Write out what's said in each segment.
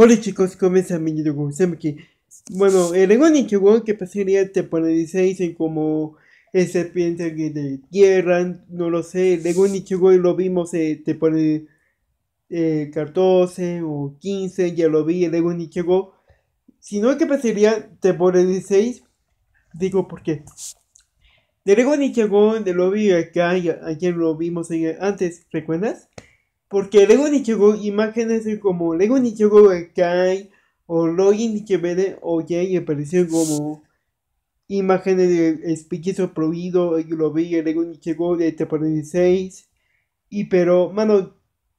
Hola chicos, comienza mi Yugu, aquí. Bueno, el eh, Egon que pasaría temporada 16 en como ese piensa que de tierra, no lo sé. El Egon lo vimos en eh, temporada eh, 14 o 15, ya lo vi, el eh, Egon Si no, que pasaría temporada 16, digo por qué. El Egon de lo vi acá, ayer lo vimos en, antes, ¿recuerdas? Porque Lego Nichigo, imágenes como Lego Nichigo Kai eh, o Login vende, o y apareció como imágenes de Espíritu Prohibido, lo vi en Lego Nichigo de etapa 16. Y pero, mano,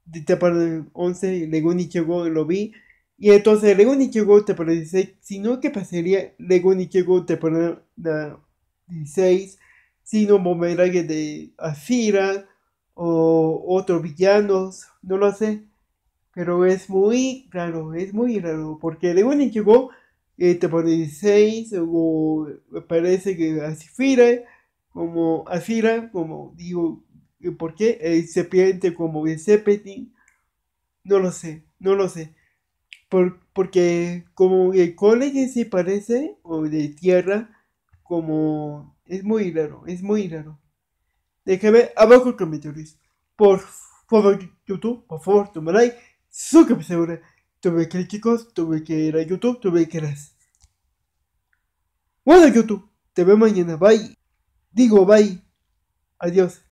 de etapa 11, Lego Nichigo lo vi. Y entonces Lego Nichigo te 16, sino que pasaría Lego Nichigo te 16, sino que de Afira o otros villanos, no lo sé. Pero es muy raro, es muy raro, porque de un llegó eh, te por 16 o parece que fira, como Asira, como digo, eh, ¿por qué? El serpiente como el no lo sé, no lo sé. porque como el cole se parece, o de tierra, como es muy raro, es muy raro. Déjame abajo el comentarios. Por favor, YouTube, por favor, toma like. Suscríbete ahora. Tuve que ir, chicos, tuve que ir a YouTube, tuve que ir a... Bueno, YouTube, te veo mañana. Bye. Digo, bye. Adiós.